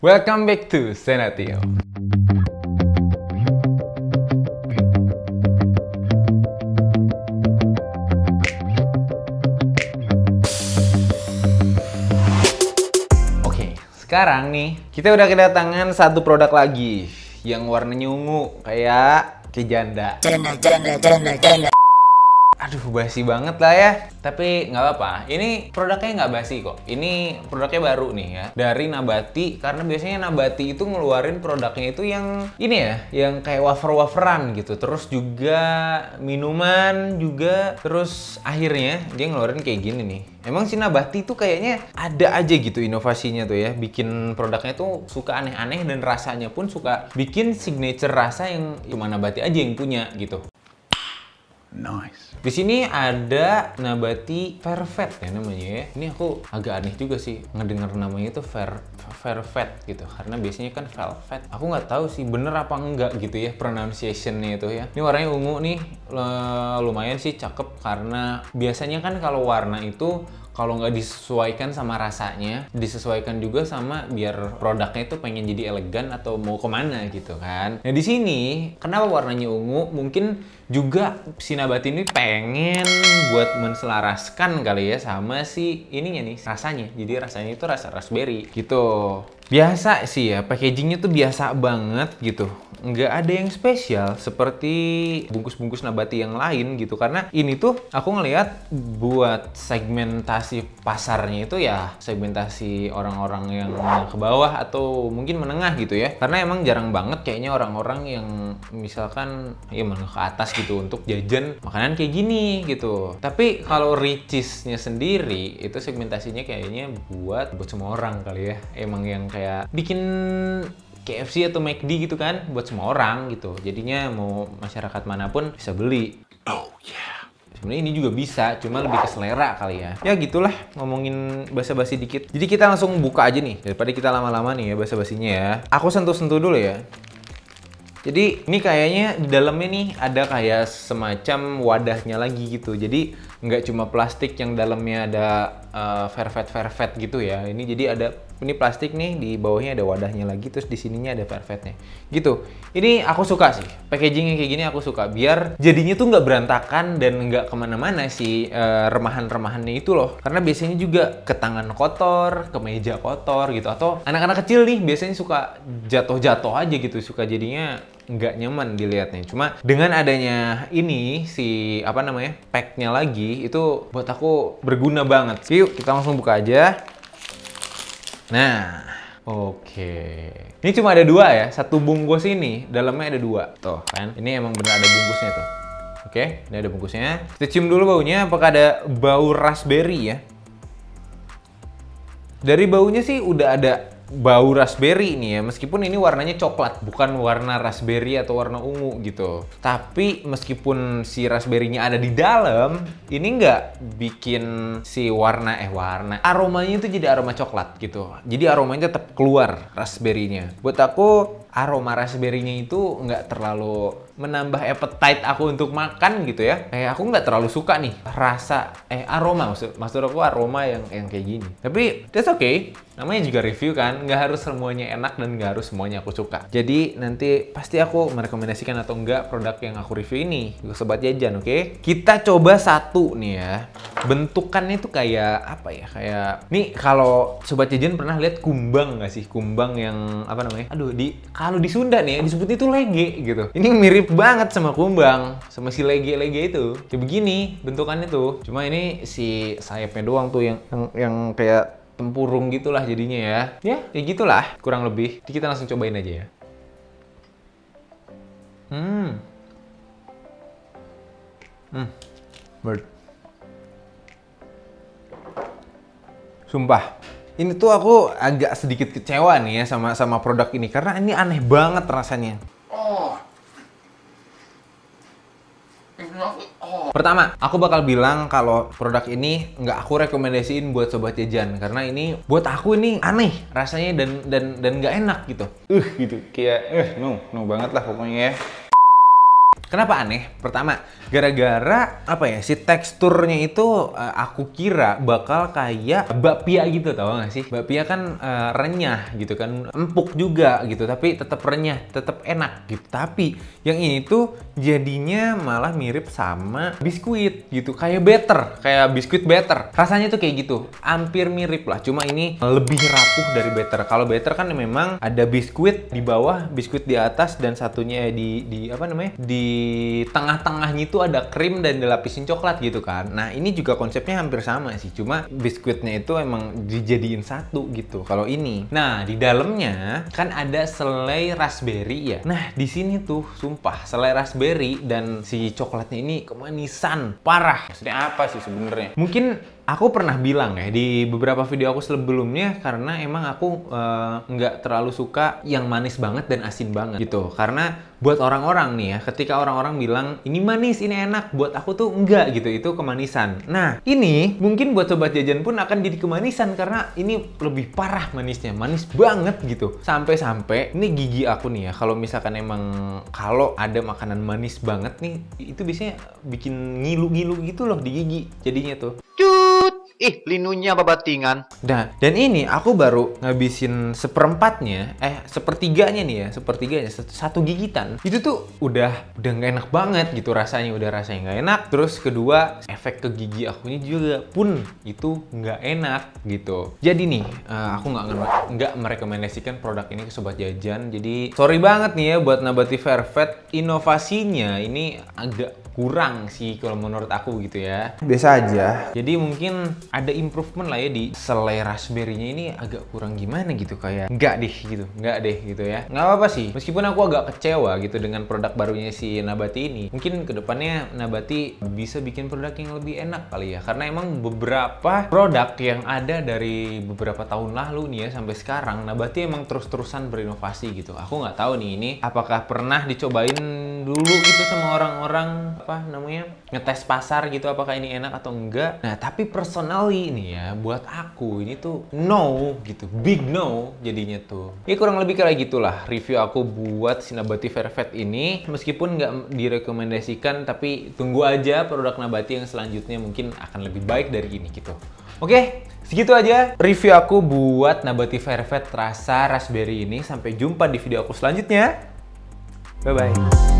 Welcome back to Senatio. Oke, sekarang nih kita udah kedatangan satu produk lagi yang warnanya ungu kayak kejanda. Janda, janda, janda, janda aduh basi banget lah ya. Tapi nggak apa-apa, ini produknya nggak basi kok. Ini produknya baru nih ya, dari Nabati. Karena biasanya Nabati itu ngeluarin produknya itu yang ini ya, yang kayak wafer-waferan gitu. Terus juga minuman juga. Terus akhirnya dia ngeluarin kayak gini nih. Emang si Nabati tuh kayaknya ada aja gitu inovasinya tuh ya. Bikin produknya tuh suka aneh-aneh dan rasanya pun suka bikin signature rasa yang cuma Nabati aja yang punya gitu. Nice. Di sini ada nabati vervet ya namanya ya. Ini aku agak aneh juga sih ngedenger namanya itu ver vervet gitu. Karena biasanya kan velvet. Aku nggak tahu sih bener apa enggak gitu ya pronunciationnya itu ya. Ini warnanya ungu nih lumayan sih cakep karena biasanya kan kalau warna itu kalau nggak disesuaikan sama rasanya, disesuaikan juga sama biar produknya itu pengen jadi elegan atau mau kemana gitu kan. Nah di sini kenapa warnanya ungu? Mungkin juga si Nabati ini pengen buat menselaraskan kali ya sama si ininya nih rasanya. Jadi rasanya itu rasa raspberry gitu. Biasa sih ya, packagingnya tuh biasa banget gitu. Nggak ada yang spesial seperti bungkus-bungkus nabati yang lain gitu. Karena ini tuh aku ngelihat buat segmentasi pasarnya itu ya segmentasi orang-orang yang ke bawah atau mungkin menengah gitu ya. Karena emang jarang banget kayaknya orang-orang yang misalkan ya menengah ke atas gitu untuk jajan makanan kayak gini gitu. Tapi kalau ricisnya sendiri itu segmentasinya kayaknya buat buat semua orang kali ya. Emang yang kayak bikin KFC atau McD gitu kan buat semua orang gitu. Jadinya mau masyarakat manapun bisa beli. Oh yeah. Sebenarnya ini juga bisa, cuma lebih ke selera kali ya. Ya gitulah, ngomongin basa-basi dikit. Jadi kita langsung buka aja nih, daripada kita lama-lama nih ya basa-basinya ya. Aku sentuh-sentuh dulu ya. Jadi ini kayaknya di dalamnya nih ada kayak semacam wadahnya lagi gitu. Jadi nggak cuma plastik yang dalamnya ada uh, eh, vervet vervet gitu ya. Ini jadi ada ini plastik nih di bawahnya ada wadahnya lagi terus di sininya ada vervetnya. Gitu. Ini aku suka sih. packagingnya kayak gini aku suka biar jadinya tuh nggak berantakan dan nggak kemana-mana si uh, eh, remahan-remahannya itu loh. Karena biasanya juga ke tangan kotor, ke meja kotor gitu atau anak-anak kecil nih biasanya suka jatuh-jatuh aja gitu suka jadinya nggak nyaman dilihatnya. Cuma dengan adanya ini si apa namanya packnya lagi itu buat aku berguna banget. Yuk kita langsung buka aja. Nah, oke. Okay. Ini cuma ada dua ya, satu bungkus ini dalamnya ada dua. Tuh kan, ini emang bener ada bungkusnya tuh. Oke, okay, ini ada bungkusnya. Kita cium dulu baunya, apakah ada bau raspberry ya? Dari baunya sih udah ada bau raspberry nih ya meskipun ini warnanya coklat bukan warna raspberry atau warna ungu gitu tapi meskipun si raspberrynya ada di dalam ini nggak bikin si warna eh warna aromanya itu jadi aroma coklat gitu jadi aromanya tetap keluar raspberrynya buat aku aroma raspberry-nya itu nggak terlalu menambah appetite aku untuk makan gitu ya. Kayak eh, aku nggak terlalu suka nih rasa eh aroma maksud maksud aku aroma yang yang kayak gini. Tapi that's okay. Namanya juga review kan, nggak harus semuanya enak dan nggak harus semuanya aku suka. Jadi nanti pasti aku merekomendasikan atau enggak produk yang aku review ini ke sobat jajan, oke? Okay? Kita coba satu nih ya. Bentukannya tuh kayak apa ya? Kayak nih kalau sobat jajan pernah lihat kumbang nggak sih? Kumbang yang apa namanya? Aduh di kalau di Sunda nih disebut itu lege gitu. Ini mirip banget sama kumbang, sama si lege-lege itu. Ya begini bentukannya tuh. Cuma ini si sayapnya doang tuh yang yang, yang kayak tempurung gitulah jadinya ya. Ya, ya gitulah kurang lebih. Jadi kita langsung cobain aja ya. Hmm. Hmm. Bird. Sumpah, ini tuh aku agak sedikit kecewa nih ya sama sama produk ini karena ini aneh banget rasanya. Oh. Oh. Pertama, aku bakal bilang kalau produk ini nggak aku rekomendasiin buat sobat jajan karena ini buat aku ini aneh rasanya dan dan dan nggak enak gitu. Uh gitu kayak eh uh, no no banget lah pokoknya ya. Kenapa aneh? Pertama, gara-gara apa ya si teksturnya itu uh, aku kira bakal kayak bakpia gitu tau gak sih? Bakpia kan uh, renyah gitu kan, empuk juga gitu tapi tetap renyah, tetap enak gitu. Tapi yang ini tuh jadinya malah mirip sama biskuit gitu, kayak better, kayak biskuit better. Rasanya tuh kayak gitu, hampir mirip lah, cuma ini lebih rapuh dari better. Kalau better kan memang ada biskuit di bawah, biskuit di atas dan satunya di di apa namanya? di tengah-tengahnya itu ada krim dan dilapisin coklat gitu kan. Nah, ini juga konsepnya hampir sama sih, cuma biskuitnya itu emang dijadiin satu gitu kalau ini. Nah, di dalamnya kan ada selai raspberry ya. Nah, di sini tuh sumpah selai raspberry dan si coklatnya ini kemanisan parah. Maksudnya apa sih sebenarnya? Mungkin aku pernah bilang ya di beberapa video aku sebelumnya karena emang aku eh, nggak uh, terlalu suka yang manis banget dan asin banget gitu karena buat orang-orang nih ya ketika orang-orang bilang ini manis ini enak buat aku tuh enggak gitu itu kemanisan nah ini mungkin buat sobat jajan pun akan jadi kemanisan karena ini lebih parah manisnya manis banget gitu sampai-sampai ini gigi aku nih ya kalau misalkan emang kalau ada makanan manis banget nih itu biasanya bikin ngilu-ngilu gitu loh di gigi jadinya tuh Cuk! Ih, linunya babatingan. Nah, dan ini aku baru ngabisin seperempatnya, eh sepertiganya nih ya, sepertiganya, satu, gigitan. Itu tuh udah udah nggak enak banget gitu rasanya, udah rasanya nggak enak. Terus kedua, efek ke gigi aku ini juga pun itu nggak enak gitu. Jadi nih, eh, aku nggak nggak merekomendasikan produk ini ke sobat jajan. Jadi sorry banget nih ya buat Nabati Fairfed, inovasinya ini agak kurang sih kalau menurut aku gitu ya. Biasa aja. Jadi mungkin ada improvement lah ya di selai raspberry-nya ini agak kurang gimana gitu kayak nggak deh gitu nggak deh gitu ya nggak apa-apa sih meskipun aku agak kecewa gitu dengan produk barunya si Nabati ini mungkin kedepannya Nabati bisa bikin produk yang lebih enak kali ya karena emang beberapa produk yang ada dari beberapa tahun lalu nih ya sampai sekarang Nabati emang terus-terusan berinovasi gitu aku nggak tahu nih ini apakah pernah dicobain dulu gitu sama orang-orang apa namanya ngetes pasar gitu apakah ini enak atau enggak nah tapi personally ini ya buat aku ini tuh no gitu big no jadinya tuh ya kurang lebih kayak gitulah review aku buat Sinabati Vervet ini meskipun nggak direkomendasikan tapi tunggu aja produk nabati yang selanjutnya mungkin akan lebih baik dari ini gitu oke Segitu aja review aku buat Nabati Vervet rasa raspberry ini. Sampai jumpa di video aku selanjutnya. Bye-bye.